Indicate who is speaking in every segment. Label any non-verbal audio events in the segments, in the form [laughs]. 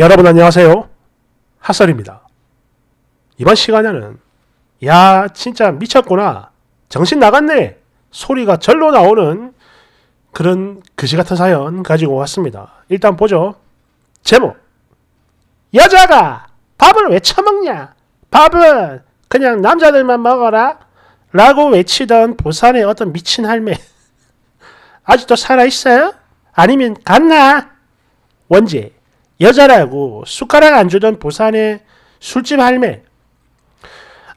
Speaker 1: 여러분 안녕하세요. 핫설입니다. 이번 시간에는 야 진짜 미쳤구나 정신 나갔네 소리가 절로 나오는 그런 그지 같은 사연 가지고 왔습니다. 일단 보죠. 제목 여자가 밥을 왜 처먹냐 밥은 그냥 남자들만 먹어라 라고 외치던 부산의 어떤 미친 할매 [laughs] 아직도 살아있어요? 아니면 갔나? 원제 여자라고 숟가락 안 주던 부산의 술집 할매.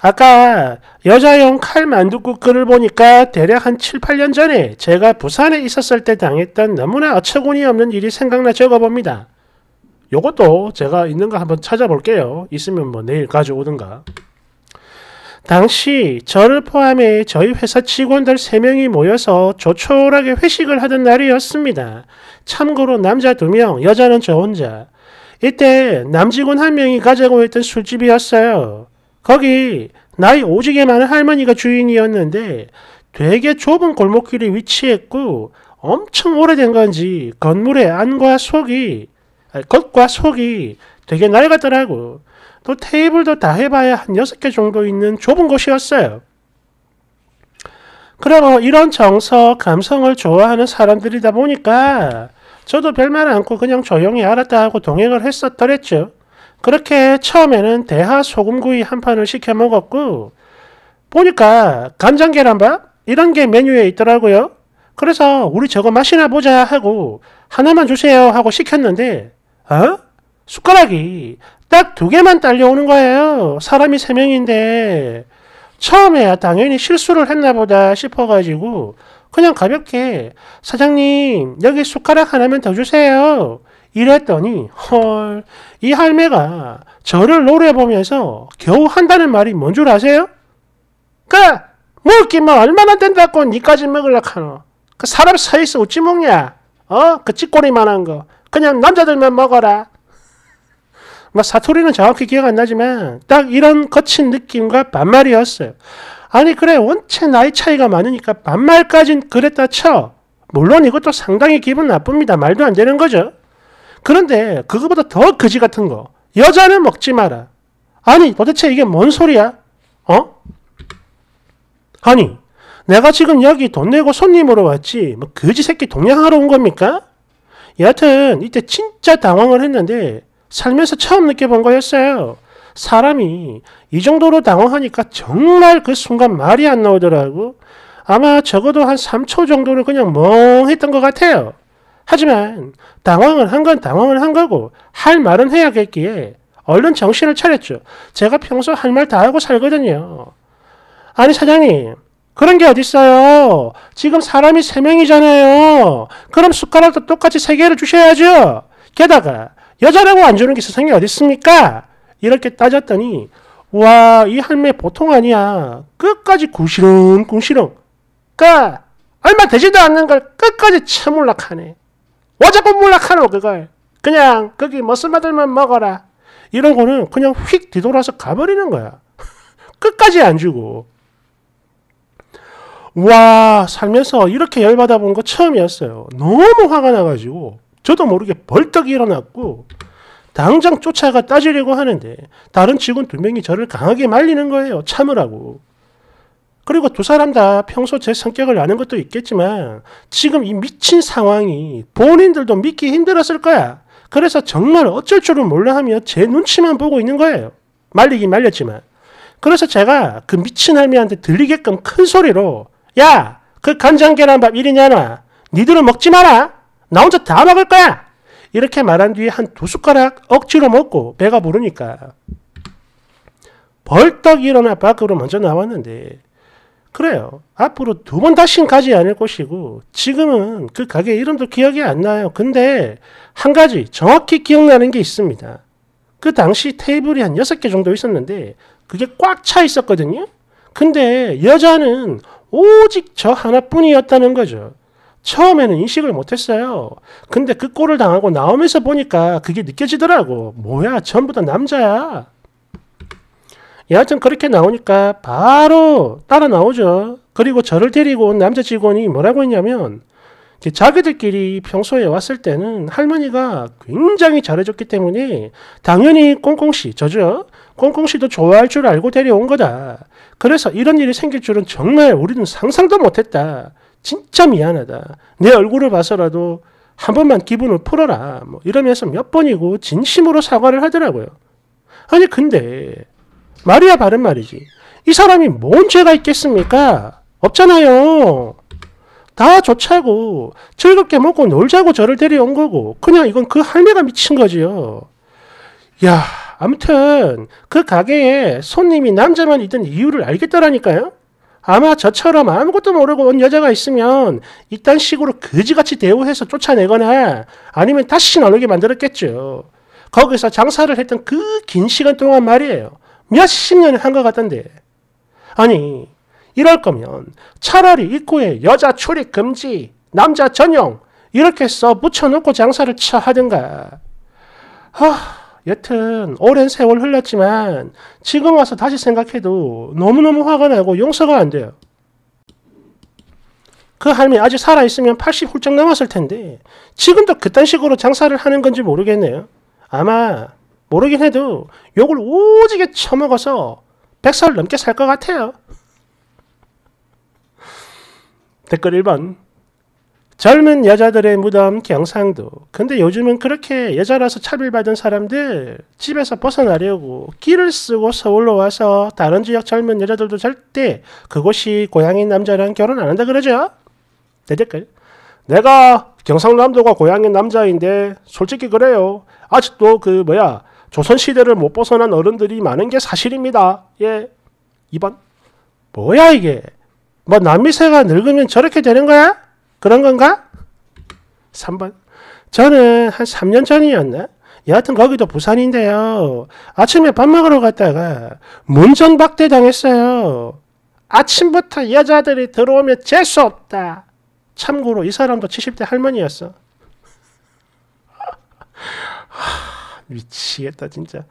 Speaker 1: 아까 여자용 칼 만두국 글을 보니까 대략 한 7, 8년 전에 제가 부산에 있었을 때 당했던 너무나 어처구니 없는 일이 생각나 적어봅니다. 요것도 제가 있는 거 한번 찾아볼게요. 있으면 뭐 내일 가져오든가. 당시 저를 포함해 저희 회사 직원들 3명이 모여서 조촐하게 회식을 하던 날이었습니다. 참고로 남자 2명, 여자는 저 혼자. 이때 남직원 한 명이 가자고 했던 술집이었어요. 거기 나이 오지게 많은 할머니가 주인이었는데 되게 좁은 골목길에 위치했고 엄청 오래된 건지 건물의 안과 속이 아니, 겉과 속이 되게 낡았더라고. 또 테이블도 다 해봐야 한 6개 정도 있는 좁은 곳이었어요. 그러고 이런 정서, 감성을 좋아하는 사람들이다 보니까 저도 별말 않고 그냥 조용히 알았다 하고 동행을 했었더랬죠. 그렇게 처음에는 대하 소금구이 한 판을 시켜 먹었고 보니까 간장 계란밥 이런 게 메뉴에 있더라고요. 그래서 우리 저거 맛이나 보자 하고 하나만 주세요 하고 시켰는데 어? 숟가락이 딱 두 개만 딸려오는 거예요. 사람이 세 명인데 처음에 야 당연히 실수를 했나 보다 싶어가지고 그냥 가볍게 사장님 여기 숟가락 하나만 더 주세요. 이랬더니 헐이 할매가 저를 노려보면서 겨우 한다는 말이 뭔 줄 아세요? 그 먹기만 뭐 얼마나 된다고 니까지 먹을라 카노. 그 사람 사이에서 어찌 먹냐? 어? 그 찌꼬리만한 거. 그냥 남자들만 먹어라. 막 뭐 사투리는 정확히 기억 안 나지만 딱 이런 거친 느낌과 반말이었어요. 아니 그래 원체 나이 차이가 많으니까 반말까진 그랬다 쳐. 물론 이것도 상당히 기분 나쁩니다. 말도 안 되는 거죠. 그런데 그거보다 더 거지 같은 거. 여자는 먹지 마라. 아니 도대체 이게 뭔 소리야? 어? 아니 내가 지금 여기 돈 내고 손님으로 왔지 뭐 거지 새끼 동양하러 온 겁니까? 여하튼 이때 진짜 당황을 했는데 살면서 처음 느껴본 거였어요. 사람이 이 정도로 당황하니까 정말 그 순간 말이 안 나오더라고. 아마 적어도 한 3초 정도는 그냥 멍했던 것 같아요. 하지만 당황을 한 건 당황을 한 거고 할 말은 해야겠기에 얼른 정신을 차렸죠. 제가 평소 할 말 다 하고 살거든요. 아니 사장님 그런 게 어딨어요. 지금 사람이 3명이잖아요. 그럼 숟가락도 똑같이 3개를 주셔야죠. 게다가 여자라고 안 주는 게 세상에 어딨습니까? 이렇게 따졌더니 와 이 할매 보통 아니야 끝까지 구시렁 구시렁 까 얼마 되지도 않는 걸 끝까지 처물락하네 와 자꾸 몰락하노 그걸 그냥 거기 머슬마들만 먹어라 이런 거는 그냥 휙 뒤돌아서 가버리는 거야 [laughs] 끝까지 안 주고 와 살면서 이렇게 열받아 본 거 처음이었어요 너무 화가 나가지고 저도 모르게 벌떡 일어났고 당장 쫓아가 따지려고 하는데 다른 직원 두 명이 저를 강하게 말리는 거예요. 참으라고. 그리고 두 사람 다 평소 제 성격을 아는 것도 있겠지만 지금 이 미친 상황이 본인들도 믿기 힘들었을 거야. 그래서 정말 어쩔 줄은 몰라 하며 제 눈치만 보고 있는 거예요. 말리긴 말렸지만. 그래서 제가 그 미친 할미한테 들리게끔 큰 소리로 야! 그 간장 계란밥 1이냐나 니들은 먹지 마라! 나 혼자 다 먹을 거야! 이렇게 말한 뒤에 한 두 숟가락 억지로 먹고 배가 부르니까 벌떡 일어나 밖으로 먼저 나왔는데 그래요. 앞으로 두 번 다신 가지 않을 것이고 지금은 그 가게 이름도 기억이 안 나요. 근데 한 가지 정확히 기억나는 게 있습니다. 그 당시 테이블이 한 여섯 개 정도 있었는데 그게 꽉 차 있었거든요. 근데 여자는 오직 저 하나뿐이었다는 거죠. 처음에는 인식을 못했어요. 근데 그 꼴을 당하고 나오면서 보니까 그게 느껴지더라고. 뭐야, 전부 다 남자야. 여하튼 그렇게 나오니까 바로 따라 나오죠. 그리고 저를 데리고 온 남자 직원이 뭐라고 했냐면 자기들끼리 평소에 왔을 때는 할머니가 굉장히 잘해줬기 때문에 당연히 꽁꽁씨, 저죠? 꽁꽁씨도 좋아할 줄 알고 데려온 거다. 그래서 이런 일이 생길 줄은 정말 우리는 상상도 못했다. 진짜 미안하다. 내 얼굴을 봐서라도 한 번만 기분을 풀어라. 뭐 이러면서 몇 번이고 진심으로 사과를 하더라고요. 아니 근데 말이야 바른 말이지. 이 사람이 뭔 죄가 있겠습니까? 없잖아요. 다 좋자고 즐겁게 먹고 놀자고 저를 데려온 거고 그냥 이건 그 할매가 미친 거지요. 야 아무튼 그 가게에 손님이 남자만 있던 이유를 알겠더라니까요 아마 저처럼 아무것도 모르고 온 여자가 있으면 이딴 식으로 거지같이 대우해서 쫓아내거나 아니면 다시 나누게 만들었겠죠. 거기서 장사를 했던 그 긴 시간 동안 말이에요. 몇 십 년을 한 것 같던데. 아니, 이럴 거면 차라리 입구에 여자 출입 금지, 남자 전용 이렇게 써 붙여놓고 장사를 쳐 하든가. 아, 여튼 오랜 세월 흘렀지만 지금 와서 다시 생각해도 너무너무 화가 나고 용서가 안 돼요. 그 할미 아직 살아있으면 80 훌쩍 넘었을 텐데 지금도 그딴 식으로 장사를 하는 건지 모르겠네요. 아마 모르긴 해도 욕을 오지게 처먹어서 100살 넘게 살 것 같아요. 댓글 1번 젊은 여자들의 무덤 경상도. 근데 요즘은 그렇게 여자라서 차별받은 사람들 집에서 벗어나려고 길을 쓰고 서울로 와서 다른 지역 젊은 여자들도 절대 그곳이 고향인 남자랑 결혼 안 한다 그러죠? 대댓글. 내가 경상남도가 고향인 남자인데 솔직히 그래요. 아직도 그 뭐야 조선시대를 못 벗어난 어른들이 많은 게 사실입니다. 예. 2번. 뭐야 이게? 뭐 남미세가 늙으면 저렇게 되는 거야? 그런 건가? 3번. 저는 한 3년 전이었나? 여하튼 거기도 부산인데요. 아침에 밥 먹으러 갔다가 문전박대 당했어요. 아침부터 여자들이 들어오면 재수 없다. 참고로 이 사람도 70대 할머니였어. 미치겠다 진짜.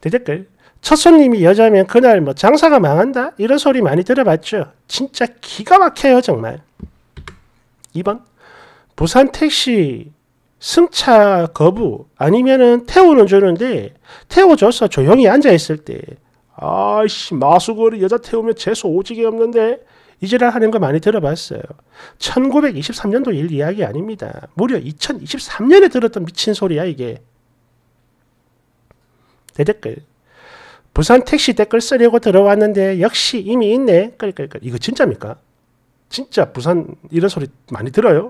Speaker 1: 대댓글. 첫 손님이 여자면 그날 뭐 장사가 망한다? 이런 소리 많이 들어봤죠. 진짜 기가 막혀요 정말. 2번 부산 택시 승차 거부 아니면은 태우는 주는데 태워줘서 조용히 앉아 있을 때아씨 마수거리 여자 태우면 재수 오지게 없는데 이지랄 하는 거 많이 들어봤어요. 1923년도 일 이야기 아닙니다. 무려 2023년에 들었던 미친 소리야 이게. 대댓글 부산 택시 댓글 쓰려고 들어왔는데 역시 이미 있네. 끌끌끌 이거 진짜입니까? 진짜 부산 이런 소리 많이 들어요?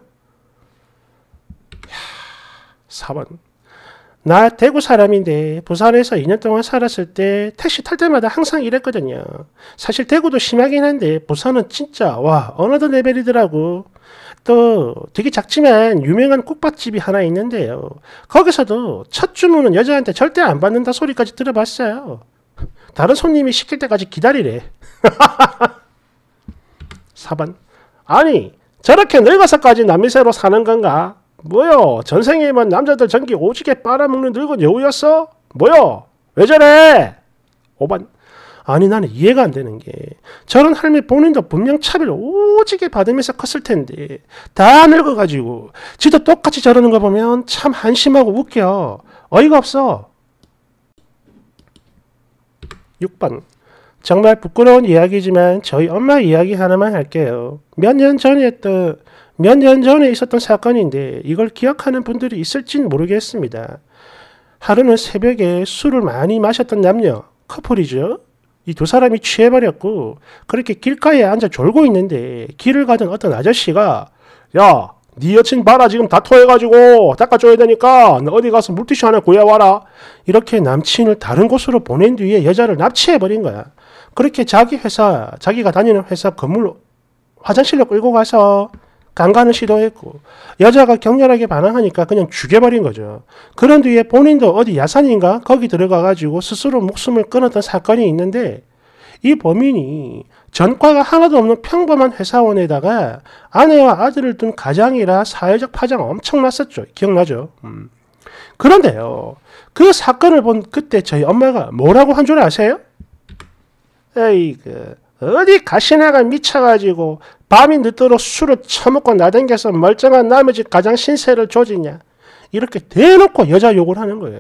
Speaker 1: 야, 4번. 나 대구 사람인데 부산에서 2년 동안 살았을 때 택시 탈 때마다 항상 이랬거든요. 사실 대구도 심하긴 한데 부산은 진짜 와 어느덧 레벨이더라고. 또 되게 작지만 유명한 국밥집이 하나 있는데요. 거기서도 첫 주문은 여자한테 절대 안 받는다 소리까지 들어봤어요. 다른 손님이 시킬 때까지 기다리래. 4번. [laughs] 아니 저렇게 늙어서까지 남이새로 사는 건가? 뭐요? 전생에만 남자들 전기 오지게 빨아먹는 늙은 여우였어? 뭐요? 왜 저래? 오반 아니 나는 이해가 안 되는 게 저런 할미 본인도 분명 차별 오지게 받으면서 컸을 텐데 다 늙어가지고 지도 똑같이 저러는 거 보면 참 한심하고 웃겨 어이가 없어 6번 정말 부끄러운 이야기지만 저희 엄마 이야기 하나만 할게요. 몇 년 전에 했던 몇 년 전에 있었던 사건인데 이걸 기억하는 분들이 있을진 모르겠습니다. 하루는 새벽에 술을 많이 마셨던 남녀 커플이죠. 이 두 사람이 취해버렸고 그렇게 길가에 앉아 졸고 있는데 길을 가던 어떤 아저씨가 야네 여친 봐라 지금 다 토해가지고 닦아줘야 되니까 너 어디 가서 물티슈 하나 구해와라 이렇게 남친을 다른 곳으로 보낸 뒤에 여자를 납치해버린 거야 그렇게 자기 회사 자기가 다니는 회사 건물로 화장실로 끌고 가서 강간을 시도했고 여자가 격렬하게 반항하니까 그냥 죽여버린 거죠. 그런 뒤에 본인도 어디 야산인가 거기 들어가가지고 스스로 목숨을 끊었던 사건이 있는데 이 범인이 전과가 하나도 없는 평범한 회사원에다가 아내와 아들을 둔 가장이라 사회적 파장 엄청났었죠. 기억나죠? 음. 그런데요. 그 사건을 본 그때 저희 엄마가 뭐라고 한 줄 아세요? 에이 그 어디 가시나가 미쳐가지고 밤이 늦도록 술을 처먹고 나댕겨서 멀쩡한 남의 집 가장 신세를 조지냐 이렇게 대놓고 여자 욕을 하는 거예요.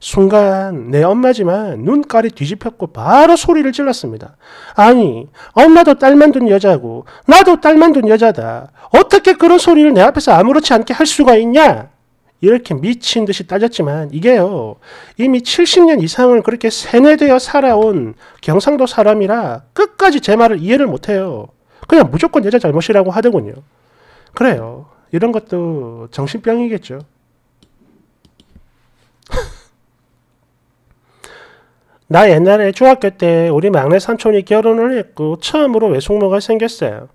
Speaker 1: 순간 내 엄마지만 눈깔이 뒤집혔고 바로 소리를 질렀습니다. 아니 엄마도 딸만 둔 여자고 나도 딸만 둔 여자다. 어떻게 그런 소리를 내 앞에서 아무렇지 않게 할 수가 있냐? 이렇게 미친 듯이 따졌지만 이게요 이미 70년 이상을 그렇게 세뇌되어 살아온 경상도 사람이라 끝까지 제 말을 이해를 못해요. 그냥 무조건 여자 잘못이라고 하더군요. 그래요. 이런 것도 정신병이겠죠. 나 옛날에 중학교 때 우리 막내 삼촌이 결혼을 했고 처음으로 외숙모가 생겼어요.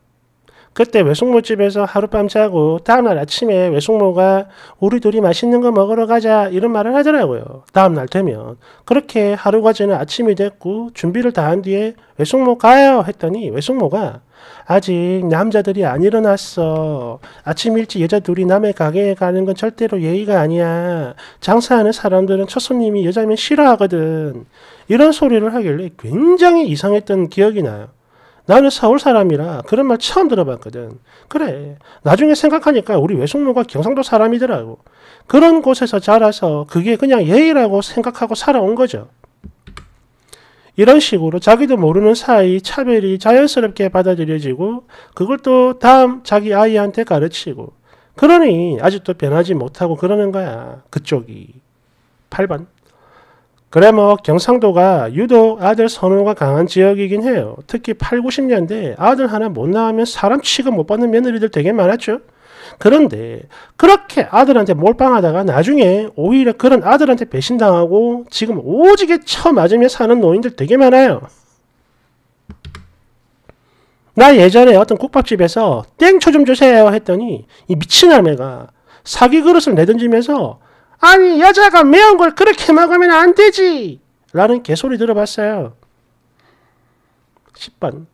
Speaker 1: 그때 외숙모 집에서 하룻밤 자고 다음날 아침에 외숙모가 우리 둘이 맛있는 거 먹으러 가자 이런 말을 하더라고요. 다음날 되면 그렇게 하루가 지나 아침이 됐고 준비를 다 한 뒤에 외숙모 가요 했더니 외숙모가 아직 남자들이 안 일어났어. 아침 일찍 여자 둘이 남의 가게에 가는 건 절대로 예의가 아니야. 장사하는 사람들은 첫 손님이 여자면 싫어하거든. 이런 소리를 하길래 굉장히 이상했던 기억이 나요. 나는 서울 사람이라 그런 말 처음 들어봤거든. 그래. 나중에 생각하니까 우리 외숙모가 경상도 사람이더라고. 그런 곳에서 자라서 그게 그냥 예의라고 생각하고 살아온 거죠. 이런 식으로 자기도 모르는 사이 차별이 자연스럽게 받아들여지고 그걸 또 다음 자기 아이한테 가르치고 그러니 아직도 변하지 못하고 그러는 거야. 그쪽이. 8번. 그래 뭐 경상도가 유독 아들 선호가 강한 지역이긴 해요. 특히 8, 90년대 아들 하나 못 낳으면 사람 취급 못 받는 며느리들 되게 많았죠. 그런데 그렇게 아들한테 몰빵하다가 나중에 오히려 그런 아들한테 배신당하고 지금 오지게 처맞으며 사는 노인들 되게 많아요. 나 예전에 어떤 국밥집에서 땡초 좀 주세요 했더니 이 미친 아매가 사기 그릇을 내던지면서 아니 여자가 매운 걸 그렇게 먹으면 안 되지 라는 개소리 들어봤어요. 10번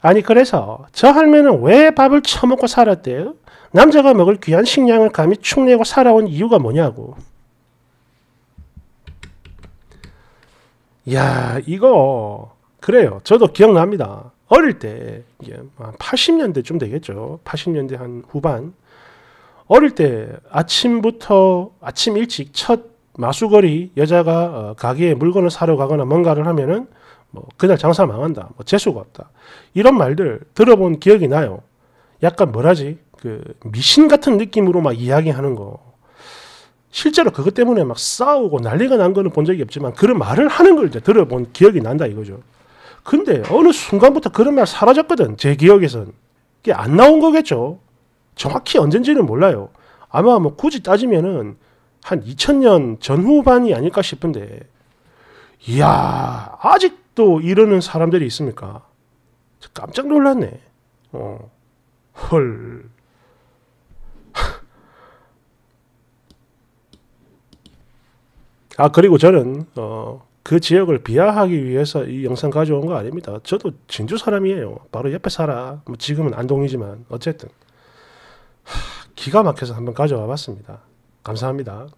Speaker 1: 아니 그래서 저 할매는 왜 밥을 처먹고 살았대요? 남자가 먹을 귀한 식량을 감히 축내고 살아온 이유가 뭐냐고. 야 이거 그래요. 저도 기억납니다. 어릴 때 80년대쯤 되겠죠. 80년대 한 후반 어릴 때 아침부터 아침 일찍 첫 마수거리 여자가 어, 가게에 물건을 사러 가거나 뭔가를 하면은 뭐 그날 장사 망한다, 뭐 재수가 없다 이런 말들 들어본 기억이 나요. 약간 뭐라지 그 미신 같은 느낌으로 막 이야기하는 거. 실제로 그것 때문에 막 싸우고 난리가 난 거는 본 적이 없지만 그런 말을 하는 걸 이제 들어본 기억이 난다 이거죠. 근데 어느 순간부터 그런 말 사라졌거든. 제 기억에선. 그게안 나온 거겠죠. 정확히 언젠지는 몰라요. 아마 뭐 굳이 따지면은 한 2000년 전후반이 아닐까 싶은데, 이야, 아직도 이러는 사람들이 있습니까? 깜짝 놀랐네. 어. 헐. [laughs] 아, 그리고 저는, 어, 그 지역을 비하하기 위해서 이 영상 가져온 거 아닙니다. 저도 진주 사람이에요. 바로 옆에 살아. 뭐 지금은 안동이지만, 어쨌든. 기가 막혀서 한번 가져와 봤습니다. 감사합니다.